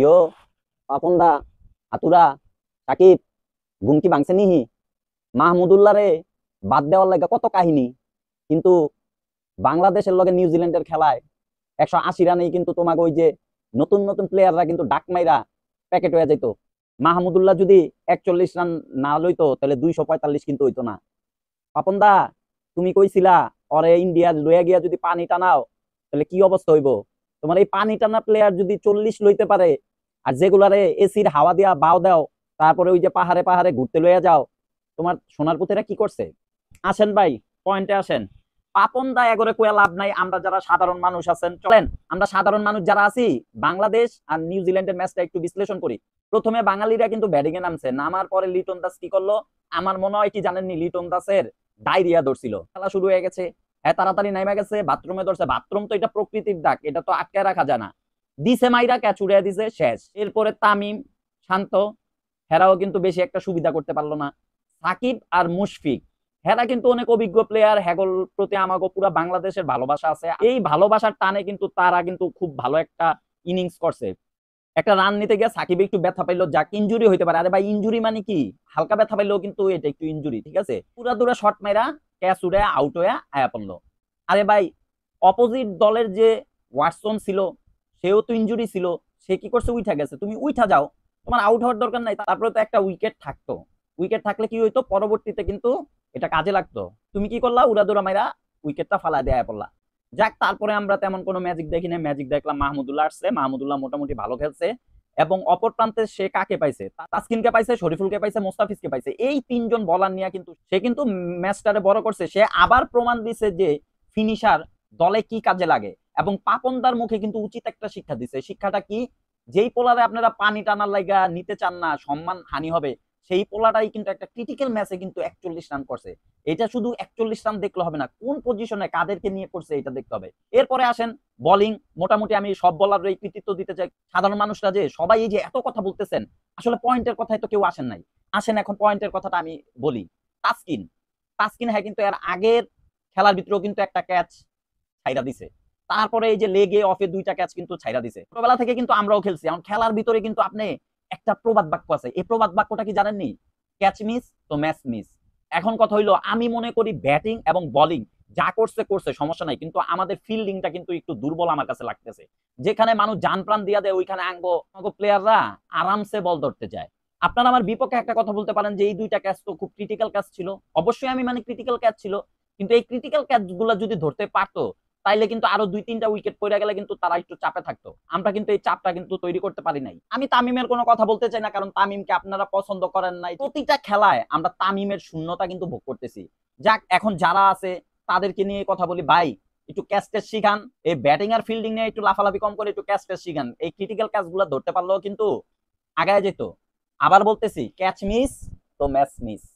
ইয়ো পাপনদা আতুরা সাকিব গুমকি বাংছে নিহি মাহমুদুল্লারে বাদ দেওয়ার লাগে কত কাহিনী কিন্তু বাংলাদেশের লগে নিউজিল্যান্ডের খেলায় একশো আশি রানেই কিন্তু তোমাকে ওই যে নতুন নতুন প্লেয়াররা কিন্তু ডাক মাইরা প্যাকেট হয়ে যেত মাহমুদুল্লাহ যদি একচল্লিশ রান না লইতো তাহলে দুইশো পঁয়তাল্লিশ কিন্তু হইতো না পাপনদা তুমি কইছিলা অরে ইন্ডিয়া লইয়া গিয়া যদি পানি টানাও তাহলে কি অবস্থা হইব তোমার এই পানি টানা প্লেয়ার যদি চল্লিশ লইতে পারে আর যেগুলারে এসির হাওয়া দেওয়া বাও দাও তারপরে ওই যে পাহাড়ে পাহাড়ে ঘুরতে লইয়া যাও তোমার সোনার পুতেরা কি করছে আসেন ভাই পয়েন্টে আসেন পাপন দা এগরে কোয়া লাভ নাই আমরা যারা সাধারণ মানুষ আছেন চলেন আমরা সাধারণ মানুষ যারা আছি বাংলাদেশ আর নিউজিল্যান্ডের ম্যাচটা একটু বিশ্লেষণ করি প্রথমে বাঙালিরা কিন্তু ব্যাটিং এ নামছে নামার পরে লিটন দাস কি করলো আমার মনে হয় কি জানেননি লিটন দাসের ডায়রিয়া ধরছিল খেলা শুরু হয়ে গেছে হ্যাঁ, তাড়াতাড়ি গেছে বাথরুমে ধরছে বাথরুম তো এটা প্রকৃতির এটা তো রাখা যায় না দিছে মাইরা দিছে শেষ এরপরে তামিম শান্ত হেরাও কিন্তু বেশি একটা সুবিধা করতে পারলো না সাকিব আর মুশফিক হেরা কিন্তু অনেক অভিজ্ঞ প্লেয়ার হ্যাগল প্রতি আমাকে পুরো বাংলাদেশের ভালোবাসা আছে এই ভালোবাসার টানে কিন্তু তারা কিন্তু খুব ভালো একটা ইনিংস করছে একটা রান নিতে গিয়ে সাকিব একটু ব্যথা পাইলো যাক ইঞ্জুরি হইতে পারে আরে ভাই ইঞ্জুরি মানে কি হালকা ব্যথা পাইলেও কিন্তু এটা একটু ইঞ্জুরি ঠিক আছে পুরা দূরে শর্ট মেরা ক্যাচ উড়ে আউট হয়ে আয়া পড়লো আরে ভাই অপোজিট দলের যে ওয়াটসন ছিল সেও তো ইঞ্জুরি ছিল সে কি করছে উইঠা গেছে তুমি উইঠা যাও তোমার আউট হওয়ার দরকার নাই তারপরে তো একটা উইকেট থাকতো উইকেট থাকলে কি হইতো পরবর্তীতে কিন্তু এটা কাজে লাগতো তুমি কি করলা উড়াদুরা মাইরা উইকেটটা ফালা দেয়া পড়লা যাক তারপরে আমরা তেমন কোনো ম্যাজিক দেখি না ম্যাজিক দেখলাম মাহমুদুল্লাহ আসছে মাহমুদুল্লাহ মোটামুটি ভালো খেলছে এবং অপর প্রান্তে সে কাকে পাইছে তাসকিনকে পাইছে শরীফুলকে পাইছে মোস্তাফিজকে পাইছে এই তিনজন বলার নিয়ে কিন্তু সে কিন্তু ম্যাচটারে বড় করছে সে আবার প্রমাণ দিছে যে ফিনিশার দলে কি কাজে লাগে এবং পাপনদার মুখে কিন্তু উচিত একটা শিক্ষা দিছে শিক্ষাটা কি যেই পোলারে আপনারা পানি টানার লাগা নিতে চান না সম্মান হানি হবে সেই পোলাটাই কিন্তু একটা ক্রিটিক্যাল ম্যাচে কিন্তু একচল্লিশ রান করছে এটা শুধু একচল্লিশ রান দেখলে হবে না কোন পজিশনে কাদেরকে নিয়ে করছে এটা দেখতে হবে এরপরে আসেন বলিং মোটামুটি আমি সব বলার এই কৃতিত্ব দিতে চাই সাধারণ মানুষরা যে সবাই এই যে এত কথা বলতেছেন আসলে পয়েন্টের কথায় তো কেউ আসেন নাই আসেন এখন পয়েন্টের কথাটা আমি বলি তাস্কিন তাস্কিন হ্যাঁ কিন্তু এর আগের খেলার ভিতরেও কিন্তু একটা ক্যাচ ছাইরা দিছে তারপরে এই যে লেগে অফে দুইটা ক্যাচ কিন্তু ছাইরা দিছে ছোটবেলা থেকে কিন্তু আমরাও খেলছি এখন খেলার ভিতরে কিন্তু আপনি একটা প্রবাদ বাক্য আছে এই প্রবাদ বাক্যটা কি জানেননি ক্যাচ মিস তো ম্যাচ মিস এখন কথা হইলো আমি মনে করি ব্যাটিং এবং বলিং যা করছে করছে সমস্যা নাই কিন্তু আমাদের ফিল্ডিংটা কিন্তু একটু দুর্বল আমার কাছে লাগতেছে যেখানে মানুষ যান প্রাণ দিয়া দেয় ওইখানে আঙ্গ প্লেয়াররা আরামসে বল ধরতে যায় আপনারা আমার বিপক্ষে একটা কথা বলতে পারেন যে এই দুইটা ক্যাচ তো খুব ক্রিটিক্যাল ক্যাচ ছিল অবশ্যই আমি মানে ক্রিটিক্যাল ক্যাচ ছিল কিন্তু এই ক্রিটিক্যাল ক্যাচগুলো যদি ধরতে পারতো তাইলে কিন্তু আরো দুই তিনটা উইকেট পড়ে গেলে কিন্তু তারা একটু চাপে থাকতো আমরা কিন্তু এই চাপটা কিন্তু তৈরি করতে পারি নাই আমি তামিমের কোনো কথা বলতে চাই না কারণ তামিমকে আপনারা পছন্দ করেন নাই প্রতিটা খেলায় আমরা তামিমের শূন্যতা কিন্তু ভোগ করতেছি যাক এখন যারা আছে তাদেরকে নিয়ে কথা বলি ভাই একটু ক্যাচ টেস্ট শিখান এই ব্যাটিং আর ফিল্ডিং নিয়ে একটু লাফালাফি কম করে একটু ক্যাচ টেস্ট শিখান এই ক্রিটিক্যাল ক্যাচগুলো ধরতে পারলেও কিন্তু আগায় যেত আবার বলতেছি ক্যাচ মিস তো ম্যাচ মিস